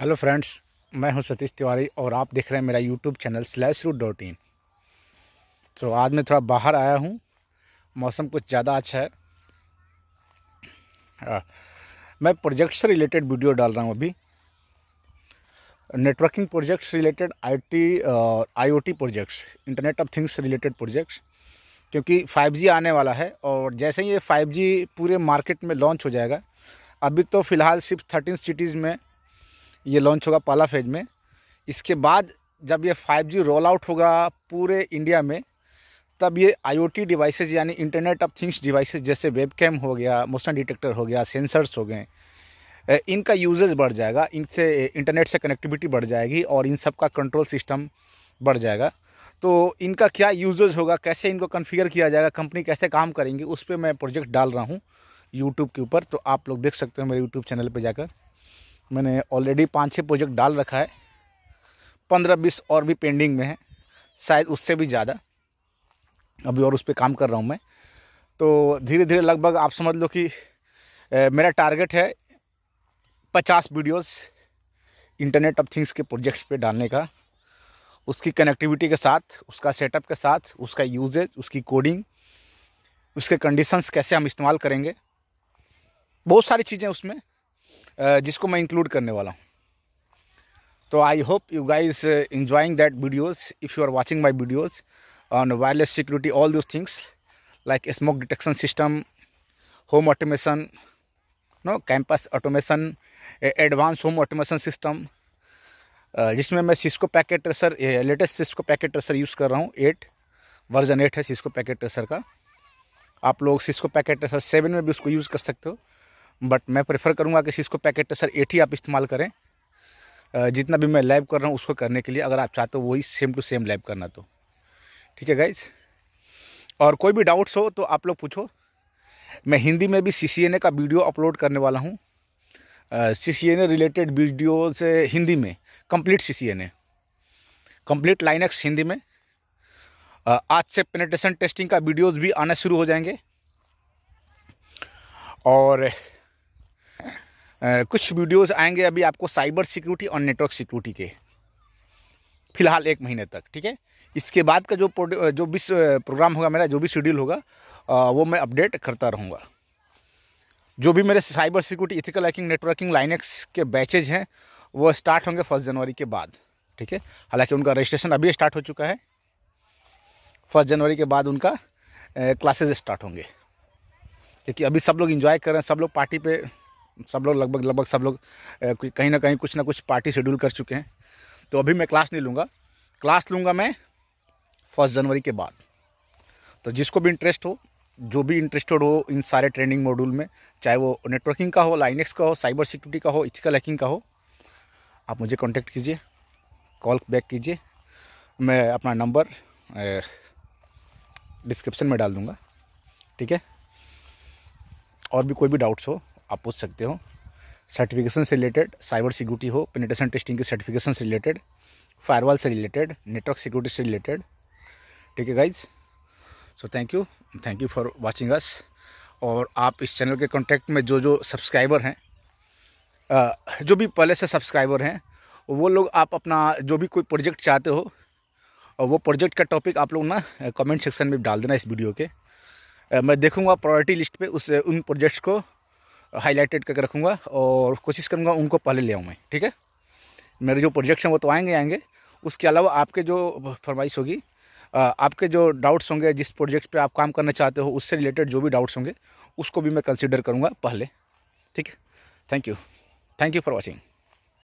hello friends मैं हूं सतीश तिवारी और आप देख रहे हैं मेरा YouTube channel slash root dot in तो आज मैं थोड़ा बाहर आया हूं मौसम कुछ ज़्यादा अच्छा है आ, हाँ, मैं प्रोजेक्ट से रिलेटेड वीडियो डाल रहा हूं अभी networking projects related IT IoT projects internet of things related projects क्योंकि फाइव आने वाला है और जैसे ही ये फाइव पूरे मार्केट में लॉन्च हो जाएगा अभी तो फ़िलहाल सिर्फ थर्टीन सिटीज़ में ये लॉन्च होगा पहला फेज में इसके बाद जब ये 5G रोल आउट होगा पूरे इंडिया में तब ये आईओटी डिवाइसेज यानी इंटरनेट ऑफ थिंग्स डिवाइसेज जैसे वेब कैम हो गया मोशन डिटेक्टर हो गया सेंसर्स हो गए इनका यूजेज बढ़ जाएगा इनसे इंटरनेट से कनेक्टिविटी बढ़ जाएगी और इन सब का कंट्रोल सिस्टम बढ़ जाएगा तो इनका क्या यूजेज होगा कैसे इनको कन्फिगर किया जाएगा कंपनी कैसे काम करेंगी उस पर मैं प्रोजेक्ट डाल रहा हूँ यूट्यूब के ऊपर तो आप लोग देख सकते हो मेरे यूट्यूब चैनल पर जाकर मैंने ऑलरेडी पाँच छः प्रोजेक्ट डाल रखा है पंद्रह बीस और भी पेंडिंग में है शायद उससे भी ज़्यादा अभी और उस पर काम कर रहा हूँ मैं तो धीरे धीरे लगभग आप समझ लो कि मेरा टारगेट है पचास वीडियोस इंटरनेट ऑफ थिंग्स के प्रोजेक्ट्स पे डालने का उसकी कनेक्टिविटी के साथ उसका सेटअप के साथ उसका यूजेज उसकी कोडिंग उसके कंडीशंस कैसे हम इस्तेमाल करेंगे बहुत सारी चीज़ें उसमें जिसको मैं इंक्लूड करने वाला हूँ तो I hope you guys enjoying that videos if you are watching my videos on wireless security all those things like smoke detection system home automation no campus automation advance home automation system जिसमें मैं Cisco packet tracer latest Cisco packet tracer use कर रहा हूँ eight version eight है Cisco packet tracer का आप लोग Cisco packet tracer seven में भी उसको यूज़ कर सकते हो बट मैं प्रेफर करूँगा कि इसको पैकेट टेसर एट ही आप इस्तेमाल करें जितना भी मैं लाइव कर रहा हूँ उसको करने के लिए अगर आप चाहते हो वही सेम टू सेम लाइव करना तो ठीक है गाइज और कोई भी डाउट्स हो तो आप लोग पूछो मैं हिंदी में भी सी का वीडियो अपलोड करने वाला हूँ सी रिलेटेड वीडियोज़ हिंदी में complete C C N A complete Linux Hindi में uh, आज से पेनेटेशन टेस्टिंग का वीडियोज़ भी आना शुरू हो जाएंगे और कुछ वीडियोस आएंगे अभी आपको साइबर सिक्योरिटी और नेटवर्क सिक्योरिटी के फिलहाल एक महीने तक ठीक है इसके बाद का जो जो भी प्रोग्राम होगा मेरा जो भी शेड्यूल होगा वो मैं अपडेट करता रहूँगा जो भी मेरे cyber security ethical hacking networking Linux के बैचेज हैं वो स्टार्ट होंगे फर्स्ट जनवरी के बाद ठीक है हालांकि उनका रजिस्ट्रेशन अभी स्टार्ट हो चुका है फर्स्ट जनवरी के बाद उनका क्लासेस स्टार्ट होंगे क्योंकि अभी सब लोग इन्जॉय कर रहे हैं सब लोग पार्टी पे सब लोग लगभग लगभग सब लोग कहीं ना कहीं कुछ ना कुछ पार्टी शेड्यूल कर चुके हैं तो अभी मैं क्लास नहीं लूँगा क्लास लूँगा मैं फर्स्ट जनवरी के बाद तो जिसको भी इंटरेस्ट हो जो भी इंटरेस्टेड हो इन सारे ट्रेनिंग मॉड्यूल में चाहे वो नेटवर्किंग का हो लाइनेक्स का हो साइबर सिक्योरिटी का हो इथिकल हैकिंग का हो आप मुझे कांटेक्ट कीजिए कॉल बैक कीजिए मैं अपना नंबर डिस्क्रिप्शन में डाल दूँगा ठीक है और भी कोई भी डाउट्स हो आप पूछ सकते हो सर्टिफिकेशन से रिलेटेड साइबर सिक्योरिटी हो पेनिटेशन टेस्टिंग के सर्टिफिकेशन से रिलेटेड फायरवॉल से रिलेटेड नेटवर्क सिक्योरिटी से रिलेटेड ठीक है guys so thank you thank you for watching us और आप इस चैनल के कॉन्टैक्ट में जो जो सब्सक्राइबर हैं जो भी पहले से सब्सक्राइबर हैं वो लोग आप अपना जो भी कोई प्रोजेक्ट चाहते हो और वो प्रोजेक्ट का टॉपिक आप लोग ना कमेंट सेक्शन में डाल देना इस वीडियो के मैं देखूंगा प्रायोरिटी लिस्ट पे उस उन प्रोजेक्ट्स को हाईलाइटेड करके रखूँगा और कोशिश करूँगा उनको पहले ले आऊँ मैं ठीक है मेरे जो प्रोजेक्ट्स हैं वो तो आएंगे आएंगे उसके अलावा आपके जो फरमाइश होगी आपके जो डाउट्स होंगे जिस प्रोजेक्ट पे आप काम करना चाहते हो उससे रिलेटेड जो भी डाउट्स होंगे उसको भी मैं कंसिडर करूँगा पहले ठीक है thank you thank you for watching